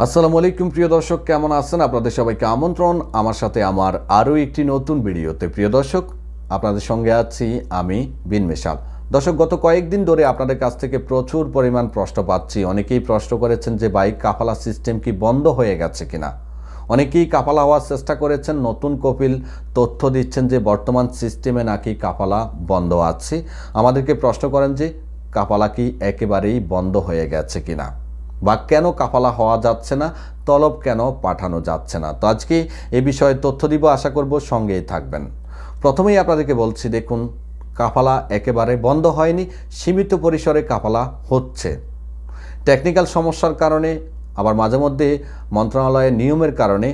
আসসালামু আলাইকুম প্রিয় দর্শক কেমন আছেন আপনাদের সবাইকে আমন্ত্রণ আমার সাথে আমার আরও একটি নতুন ভিডিওতে প্রিয় দর্শক আপনাদের সঙ্গে আছি আমি বিন মেশাল দর্শক গত কয়েকদিন ধরে আপনাদের কাছ থেকে প্রচুর পরিমাণ প্রশ্ন পাচ্ছি অনেকেই প্রশ্ন করেছেন যে বাইক কাফালা সিস্টেম কি বন্ধ হয়ে গেছে কিনা অনেকেই কাফালা হওয়ার চেষ্টা করেছেন নতুন কপিল তথ্য দিচ্ছেন যে বর্তমান সিস্টেমে নাকি কাফালা বন্ধ আছে আমাদেরকে প্রশ্ন করেন যে কাপালা কি একেবারেই বন্ধ হয়ে গেছে কিনা বা কেন কাফালা হওয়া যাচ্ছে না তলব কেন পাঠানো যাচ্ছে না তো আজকে এ বিষয়ে তথ্য দিব আশা করব সঙ্গেই থাকবেন প্রথমেই আপনাদেরকে বলছি দেখুন কাফালা একেবারে বন্ধ হয়নি সীমিত পরিসরে কাফালা হচ্ছে টেকনিক্যাল সমস্যার কারণে আবার মাঝে মধ্যে মন্ত্রণালয়ের নিয়মের কারণে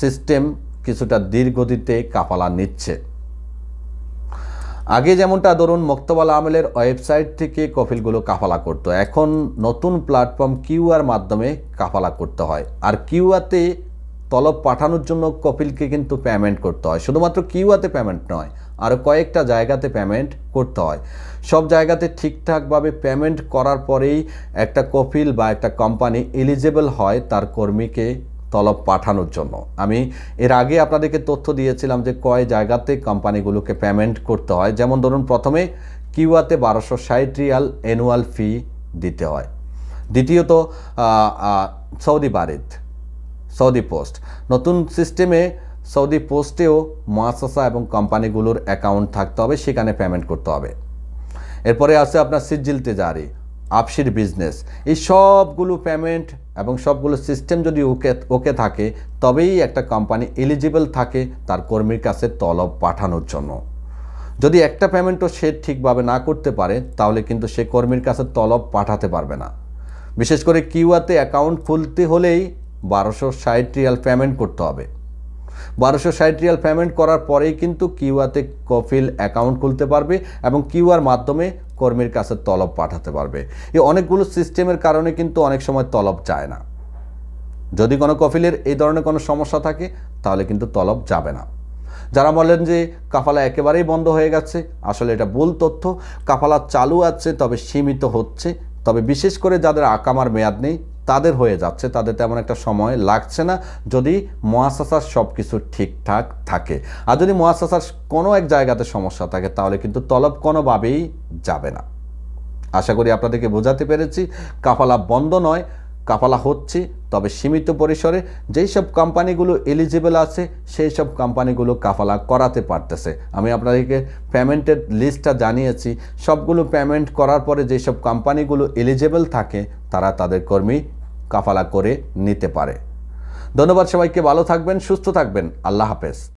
সিস্টেম কিছুটা ধীর গতিতে কাফালা নিচ্ছে আগে যেমনটা ধরুন মক্তবাল আমেলের ওয়েবসাইট থেকে কফিলগুলো কাফালা করত এখন নতুন প্ল্যাটফর্ম কিউআর মাধ্যমে কাফালা করতে হয় আর কিউআতে তলব পাঠানোর জন্য কফিলকে কিন্তু পেমেন্ট করতে হয় শুধুমাত্র কিউআতে পেমেন্ট নয় আর কয়েকটা জায়গাতে পেমেন্ট করতে হয় সব জায়গাতে ঠিকঠাকভাবে পেমেন্ট করার পরেই একটা কফিল বা একটা কোম্পানি এলিজেবল হয় তার কর্মীকে তলব পাঠানোর জন্য আমি এর আগে আপনাদেরকে তথ্য দিয়েছিলাম যে কয় জায়গাতে কোম্পানিগুলোকে পেমেন্ট করতে হয় যেমন ধরুন প্রথমে কিউয়াতে বারোশো ষাট রিয়াল অ্যানুয়াল ফি দিতে হয় দ্বিতীয়ত সৌদি বারিদ সৌদি পোস্ট নতুন সিস্টেমে সৌদি পোস্টেও মহাসাসা এবং কোম্পানিগুলোর অ্যাকাউন্ট থাকতে হবে সেখানে পেমেন্ট করতে হবে এরপরে আছে আপনার সিজিল তেজারি আপসির বিজনেস এই সবগুলো পেমেন্ট এবং সবগুলো সিস্টেম যদি ওকে ওকে থাকে তবেই একটা কোম্পানি এলিজিবল থাকে তার কর্মীর কাছে তলব পাঠানোর জন্য যদি একটা পেমেন্টও সে ঠিকভাবে না করতে পারে তাহলে কিন্তু সে কর্মীর কাছে তলব পাঠাতে পারবে না বিশেষ করে কিউআতে অ্যাকাউন্ট খুলতে হলেই বারোশো ষাট রিয়াল পেমেন্ট করতে হবে বারোশো ষাট রিয়াল পেমেন্ট করার পরেই কিন্তু কিউআতে কফিল অ্যাকাউন্ট খুলতে পারবে এবং কিউআর মাধ্যমে কর্মীর কাছে তলব পাঠাতে পারবে এই অনেকগুলো সিস্টেমের কারণে কিন্তু অনেক সময় তলব চায় না যদি কোনো কফিলের এই ধরনের কোনো সমস্যা থাকে তাহলে কিন্তু তলব যাবে না যারা বলেন যে কাফালা একেবারেই বন্ধ হয়ে গেছে আসলে এটা ভুল তথ্য কাফালা চালু আছে তবে সীমিত হচ্ছে তবে বিশেষ করে যাদের আকামার মেয়াদ নেই তাদের হয়ে যাচ্ছে তাদের তেমন একটা সময় লাগছে না যদি মহাসাসার সব কিছু ঠিকঠাক থাকে আর যদি মহাসাসার কোনো এক জায়গাতে সমস্যা থাকে তাহলে কিন্তু তলব কোনোভাবেই যাবে না আশা করি আপনাদেরকে বোঝাতে পেরেছি কাফালা বন্ধ নয় কাপালা হচ্ছে তবে সীমিত পরিসরে যেই সব কোম্পানিগুলো এলিজিবল আছে সেই সব কোম্পানিগুলো কাফালা করাতে পারতেছে আমি আপনাদেরকে পেমেন্টের লিস্টটা জানিয়েছি সবগুলো পেমেন্ট করার পরে যেই সব কোম্পানিগুলো এলিজেবল থাকে তারা তাদের কর্মী কাফালা করে নিতে পারে ধন্যবাদ সবাইকে ভালো থাকবেন সুস্থ থাকবেন আল্লাহ হাফেজ